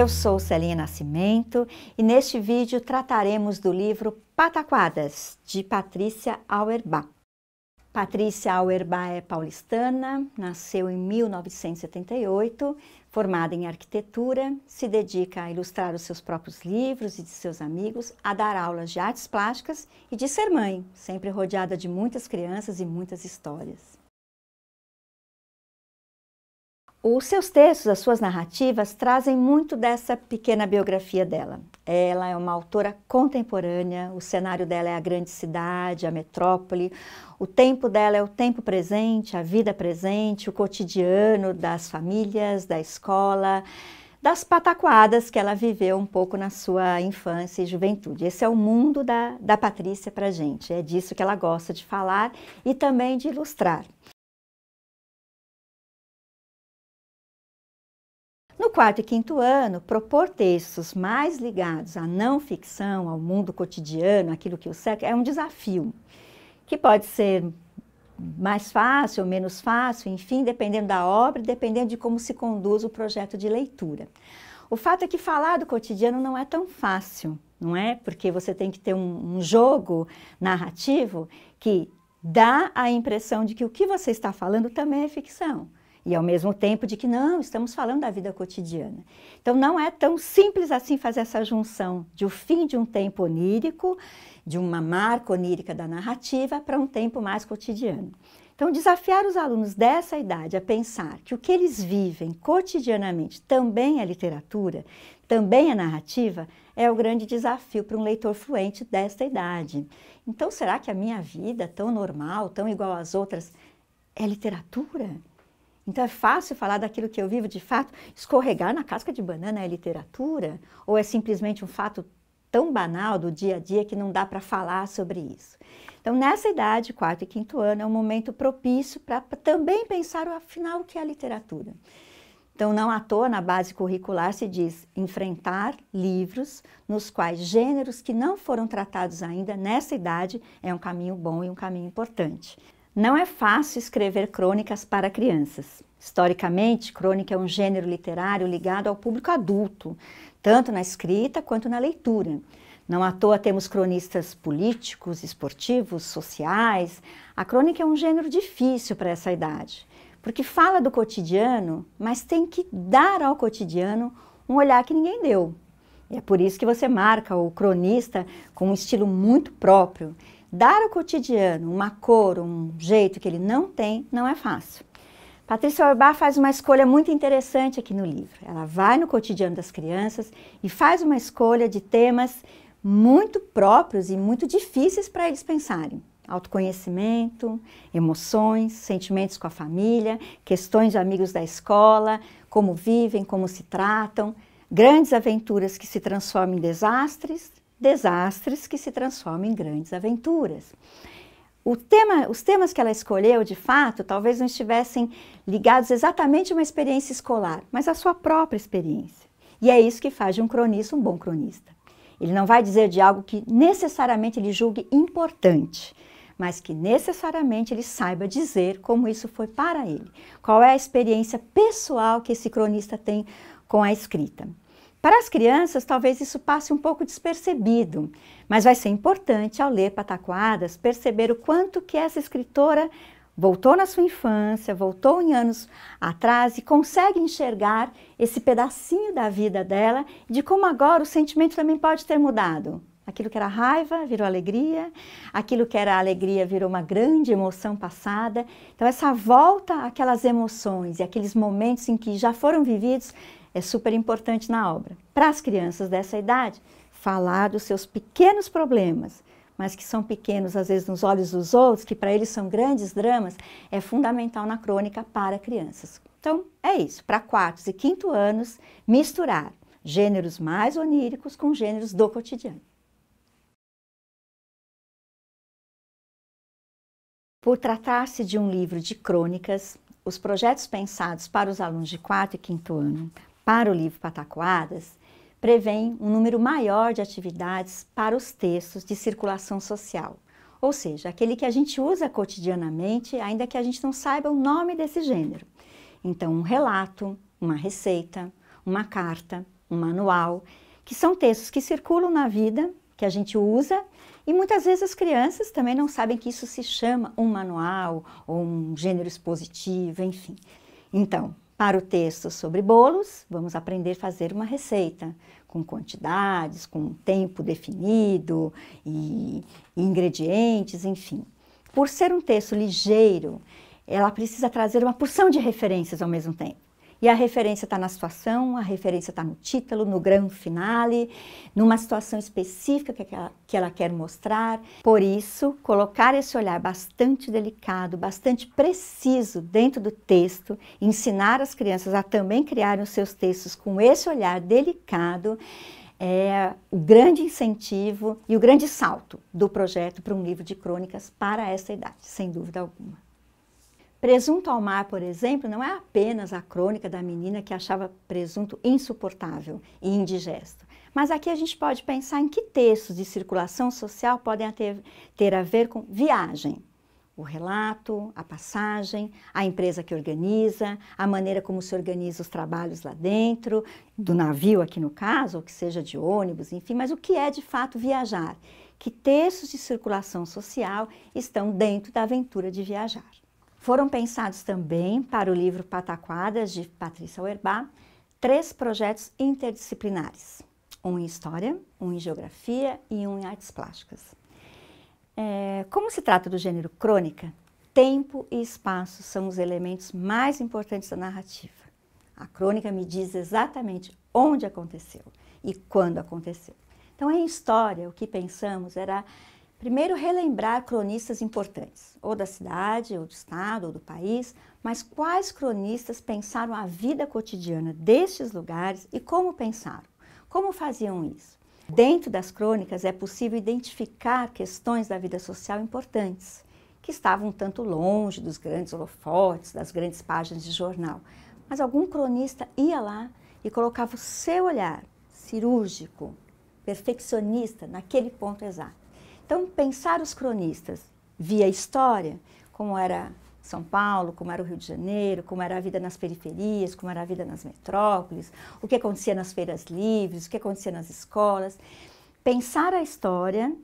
Eu sou Celinha Nascimento e neste vídeo trataremos do livro Pataquadas, de Patrícia Auerbach. Patrícia Auerbach é paulistana, nasceu em 1978, formada em arquitetura, se dedica a ilustrar os seus próprios livros e de seus amigos, a dar aulas de artes plásticas e de ser mãe, sempre rodeada de muitas crianças e muitas histórias. Os seus textos, as suas narrativas, trazem muito dessa pequena biografia dela. Ela é uma autora contemporânea, o cenário dela é a grande cidade, a metrópole, o tempo dela é o tempo presente, a vida presente, o cotidiano das famílias, da escola, das pataquadas que ela viveu um pouco na sua infância e juventude. Esse é o mundo da, da Patrícia para gente, é disso que ela gosta de falar e também de ilustrar. No quarto e quinto ano, propor textos mais ligados à não ficção, ao mundo cotidiano, aquilo que o cerca, é um desafio, que pode ser mais fácil ou menos fácil, enfim, dependendo da obra, dependendo de como se conduz o projeto de leitura. O fato é que falar do cotidiano não é tão fácil, não é? Porque você tem que ter um, um jogo narrativo que dá a impressão de que o que você está falando também é ficção. E ao mesmo tempo de que não, estamos falando da vida cotidiana. Então não é tão simples assim fazer essa junção de o um fim de um tempo onírico, de uma marca onírica da narrativa, para um tempo mais cotidiano. Então, desafiar os alunos dessa idade a pensar que o que eles vivem cotidianamente também é literatura, também é narrativa, é o grande desafio para um leitor fluente desta idade. Então, será que a minha vida, tão normal, tão igual às outras, é literatura? Então é fácil falar daquilo que eu vivo de fato. Escorregar na casca de banana é literatura? Ou é simplesmente um fato tão banal do dia a dia que não dá para falar sobre isso? Então, nessa idade, quarto e quinto ano, é um momento propício para também pensar, afinal, o que é literatura. Então, não à toa, na base curricular se diz enfrentar livros nos quais gêneros que não foram tratados ainda nessa idade é um caminho bom e um caminho importante. Não é fácil escrever crônicas para crianças. Historicamente, crônica é um gênero literário ligado ao público adulto, tanto na escrita quanto na leitura. Não à toa temos cronistas políticos, esportivos, sociais. A crônica é um gênero difícil para essa idade, porque fala do cotidiano, mas tem que dar ao cotidiano um olhar que ninguém deu. E é por isso que você marca o cronista com um estilo muito próprio Dar o cotidiano uma cor, um jeito que ele não tem, não é fácil. Patrícia Orbá faz uma escolha muito interessante aqui no livro. Ela vai no cotidiano das crianças e faz uma escolha de temas muito próprios e muito difíceis para eles pensarem. Autoconhecimento, emoções, sentimentos com a família, questões de amigos da escola, como vivem, como se tratam, grandes aventuras que se transformam em desastres desastres que se transformam em grandes aventuras. Tema, os temas que ela escolheu, de fato, talvez não estivessem ligados exatamente a uma experiência escolar, mas à sua própria experiência. E é isso que faz de um cronista um bom cronista. Ele não vai dizer de algo que necessariamente ele julgue importante, mas que necessariamente ele saiba dizer como isso foi para ele, qual é a experiência pessoal que esse cronista tem com a escrita. Para as crianças, talvez isso passe um pouco despercebido, mas vai ser importante ao ler Pataquadas perceber o quanto que essa escritora voltou na sua infância, voltou em anos atrás e consegue enxergar esse pedacinho da vida dela, de como agora o sentimento também pode ter mudado. Aquilo que era raiva virou alegria, aquilo que era alegria virou uma grande emoção passada. Então, essa volta àquelas emoções e aqueles momentos em que já foram vividos é super importante na obra. Para as crianças dessa idade, falar dos seus pequenos problemas, mas que são pequenos às vezes nos olhos dos outros, que para eles são grandes dramas, é fundamental na crônica para crianças. Então, é isso. Para quartos e quinto anos, misturar gêneros mais oníricos com gêneros do cotidiano. Por tratar-se de um livro de crônicas, os projetos pensados para os alunos de quarto e quinto ano para o livro Patacoadas prevêem um número maior de atividades para os textos de circulação social, ou seja, aquele que a gente usa cotidianamente, ainda que a gente não saiba o nome desse gênero. Então, um relato, uma receita, uma carta, um manual, que são textos que circulam na vida, que a gente usa, e muitas vezes as crianças também não sabem que isso se chama um manual ou um gênero expositivo, enfim. Então, para o texto sobre bolos, vamos aprender a fazer uma receita, com quantidades, com tempo definido e ingredientes, enfim. Por ser um texto ligeiro, ela precisa trazer uma porção de referências ao mesmo tempo. E a referência está na situação, a referência está no título, no grande finale, numa situação específica que ela, que ela quer mostrar. Por isso, colocar esse olhar bastante delicado, bastante preciso dentro do texto, ensinar as crianças a também criarem os seus textos com esse olhar delicado, é o grande incentivo e o grande salto do projeto para um livro de crônicas para essa idade, sem dúvida alguma. Presunto ao Mar, por exemplo, não é apenas a crônica da menina que achava presunto insuportável e indigesto. Mas aqui a gente pode pensar em que textos de circulação social podem ter, ter a ver com viagem. O relato, a passagem, a empresa que organiza, a maneira como se organiza os trabalhos lá dentro, do navio aqui no caso, ou que seja de ônibus, enfim, mas o que é de fato viajar? Que textos de circulação social estão dentro da aventura de viajar? Foram pensados também, para o livro Pataquadas, de Patrícia Werbá três projetos interdisciplinares, um em História, um em Geografia e um em Artes Plásticas. É, como se trata do gênero crônica, tempo e espaço são os elementos mais importantes da narrativa. A crônica me diz exatamente onde aconteceu e quando aconteceu. Então, em história, o que pensamos era Primeiro, relembrar cronistas importantes, ou da cidade, ou do estado, ou do país, mas quais cronistas pensaram a vida cotidiana destes lugares e como pensaram? Como faziam isso? Dentro das crônicas é possível identificar questões da vida social importantes, que estavam um tanto longe dos grandes holofotes, das grandes páginas de jornal, mas algum cronista ia lá e colocava o seu olhar cirúrgico, perfeccionista, naquele ponto exato. Então, pensar os cronistas via história, como era São Paulo, como era o Rio de Janeiro, como era a vida nas periferias, como era a vida nas metrópoles, o que acontecia nas feiras livres, o que acontecia nas escolas. Pensar a história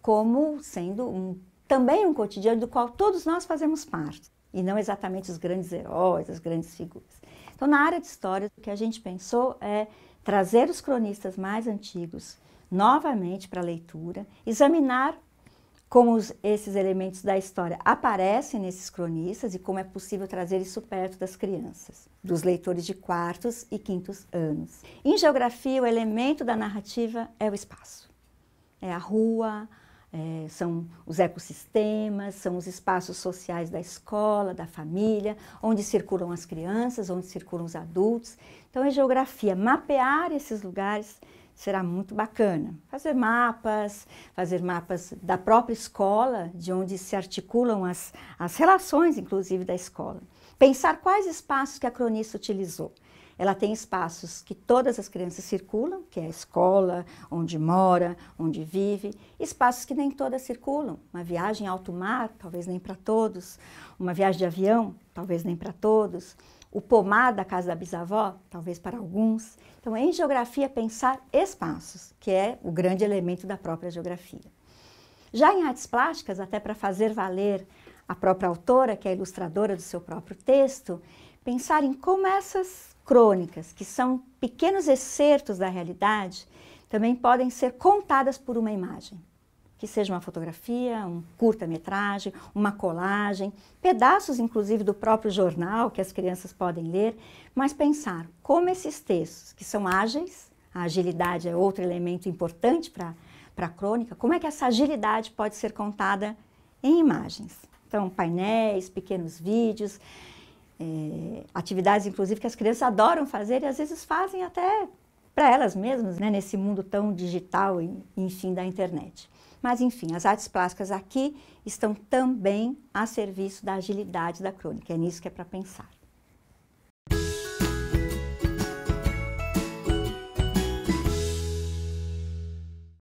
como sendo um, também um cotidiano do qual todos nós fazemos parte, e não exatamente os grandes heróis, as grandes figuras. Então, na área de história, o que a gente pensou é trazer os cronistas mais antigos novamente para a leitura, examinar como os, esses elementos da história aparecem nesses cronistas e como é possível trazer isso perto das crianças, dos leitores de quartos e quintos anos. Em geografia, o elemento da narrativa é o espaço. É a rua, é, são os ecossistemas, são os espaços sociais da escola, da família, onde circulam as crianças, onde circulam os adultos. Então, em geografia, mapear esses lugares será muito bacana. Fazer mapas, fazer mapas da própria escola, de onde se articulam as, as relações, inclusive, da escola. Pensar quais espaços que a cronista utilizou. Ela tem espaços que todas as crianças circulam, que é a escola, onde mora, onde vive, espaços que nem todas circulam. Uma viagem alto mar, talvez nem para todos, uma viagem de avião, talvez nem para todos, o pomar da casa da bisavó, talvez para alguns. Então, em geografia, pensar espaços, que é o grande elemento da própria geografia. Já em artes plásticas, até para fazer valer a própria autora, que é ilustradora do seu próprio texto, pensar em como essas crônicas, que são pequenos excertos da realidade, também podem ser contadas por uma imagem que seja uma fotografia, um curta-metragem, uma colagem, pedaços inclusive do próprio jornal que as crianças podem ler, mas pensar como esses textos, que são ágeis, a agilidade é outro elemento importante para a crônica, como é que essa agilidade pode ser contada em imagens? Então, painéis, pequenos vídeos, eh, atividades inclusive que as crianças adoram fazer e às vezes fazem até para elas mesmas, né, nesse mundo tão digital, enfim, da internet. Mas enfim, as artes plásticas aqui estão também a serviço da agilidade da crônica, é nisso que é para pensar.